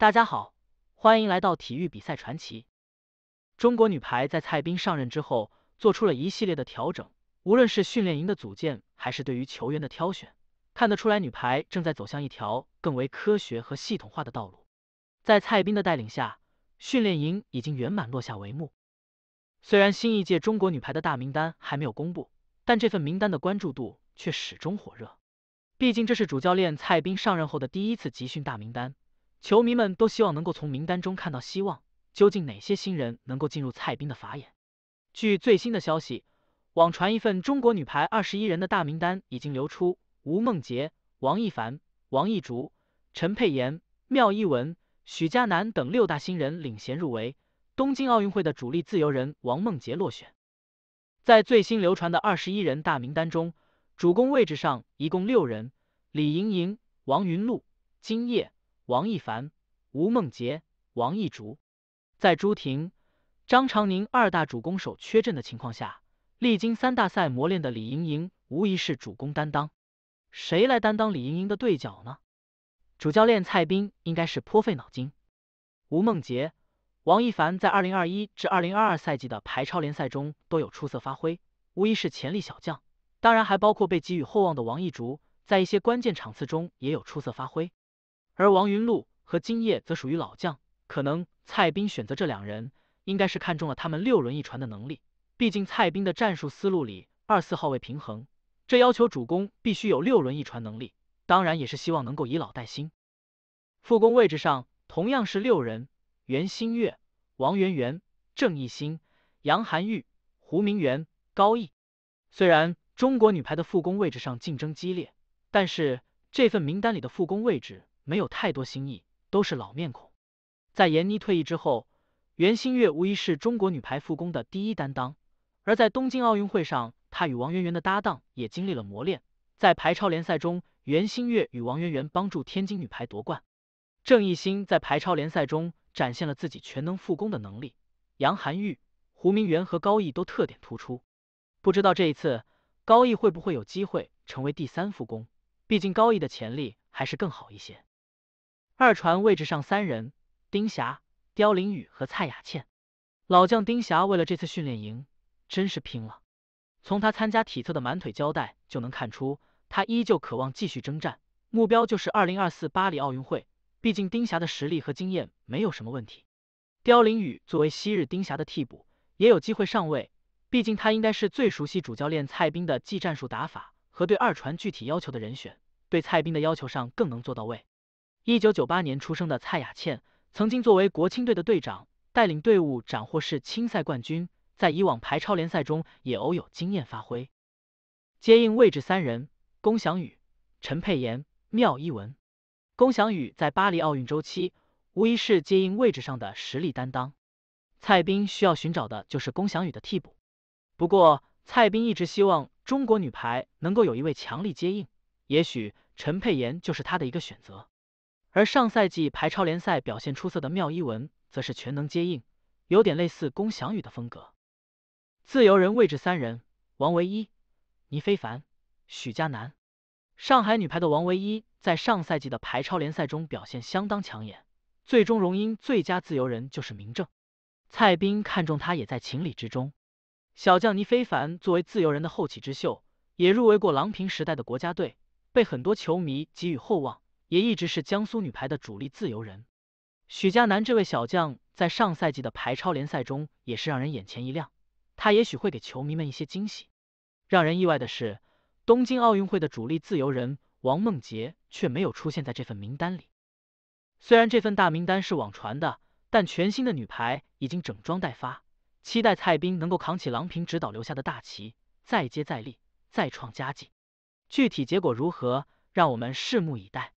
大家好，欢迎来到体育比赛传奇。中国女排在蔡斌上任之后，做出了一系列的调整，无论是训练营的组建，还是对于球员的挑选，看得出来女排正在走向一条更为科学和系统化的道路。在蔡斌的带领下，训练营已经圆满落下帷幕。虽然新一届中国女排的大名单还没有公布，但这份名单的关注度却始终火热，毕竟这是主教练蔡斌上任后的第一次集训大名单。球迷们都希望能够从名单中看到希望。究竟哪些新人能够进入蔡斌的法眼？据最新的消息，网传一份中国女排二十一人的大名单已经流出。吴梦洁、王一凡、王艺竹、陈佩妍、缪一文、许佳楠等六大新人领衔入围。东京奥运会的主力自由人王梦洁落选。在最新流传的二十一人大名单中，主攻位置上一共六人：李盈莹、王云璐、金烨。王一凡、吴梦洁、王一竹，在朱婷、张常宁二大主攻手缺阵的情况下，历经三大赛磨练的李盈莹无疑是主攻担当。谁来担当李盈莹的对角呢？主教练蔡斌应该是颇费脑筋。吴梦洁、王一凡在2021至2022赛季的排超联赛中都有出色发挥，无疑是潜力小将。当然，还包括被给予厚望的王一竹，在一些关键场次中也有出色发挥。而王云禄和金叶则属于老将，可能蔡斌选择这两人，应该是看中了他们六轮一传的能力。毕竟蔡斌的战术思路里，二四号位平衡，这要求主攻必须有六轮一传能力。当然，也是希望能够以老带新。副攻位置上，同样是六人：袁心玥、王媛媛、郑艺兴、杨涵玉、胡明媛、高毅。虽然中国女排的副攻位置上竞争激烈，但是这份名单里的副攻位置。没有太多新意，都是老面孔。在闫妮退役之后，袁心玥无疑是中国女排复工的第一担当。而在东京奥运会上，她与王媛媛的搭档也经历了磨练。在排超联赛中，袁心玥与王媛媛帮助天津女排夺冠。郑艺兴在排超联赛中展现了自己全能复工的能力。杨涵玉、胡明媛和高毅都特点突出。不知道这一次高毅会不会有机会成为第三复工？毕竟高毅的潜力还是更好一些。二传位置上三人，丁霞、刁林雨和蔡雅倩。老将丁霞为了这次训练营，真是拼了。从他参加体测的满腿胶带就能看出，他依旧渴望继续征战，目标就是二零二四巴黎奥运会。毕竟丁霞的实力和经验没有什么问题。刁林雨作为昔日丁霞的替补，也有机会上位。毕竟他应该是最熟悉主教练蔡斌的技战术打法和对二传具体要求的人选，对蔡斌的要求上更能做到位。一九九八年出生的蔡雅倩，曾经作为国青队的队长，带领队伍斩获世青赛冠军，在以往排超联赛中也偶有惊艳发挥。接应位置三人：龚翔宇、陈佩妍、缪一文。龚翔宇在巴黎奥运周期无疑是接应位置上的实力担当。蔡斌需要寻找的就是龚翔宇的替补。不过，蔡斌一直希望中国女排能够有一位强力接应，也许陈佩妍就是他的一个选择。而上赛季排超联赛表现出色的缪一文，则是全能接应，有点类似龚翔宇的风格。自由人位置三人：王唯一、倪非凡、许佳男。上海女排的王唯一在上赛季的排超联赛中表现相当抢眼，最终荣膺最佳自由人，就是明正。蔡斌看中他也在情理之中。小将倪非凡作为自由人的后起之秀，也入围过郎平时代的国家队，被很多球迷给予厚望。也一直是江苏女排的主力自由人，许佳男这位小将在上赛季的排超联赛中也是让人眼前一亮，他也许会给球迷们一些惊喜。让人意外的是，东京奥运会的主力自由人王梦洁却没有出现在这份名单里。虽然这份大名单是网传的，但全新的女排已经整装待发，期待蔡斌能够扛起郎平指导留下的大旗，再接再厉，再创佳绩。具体结果如何，让我们拭目以待。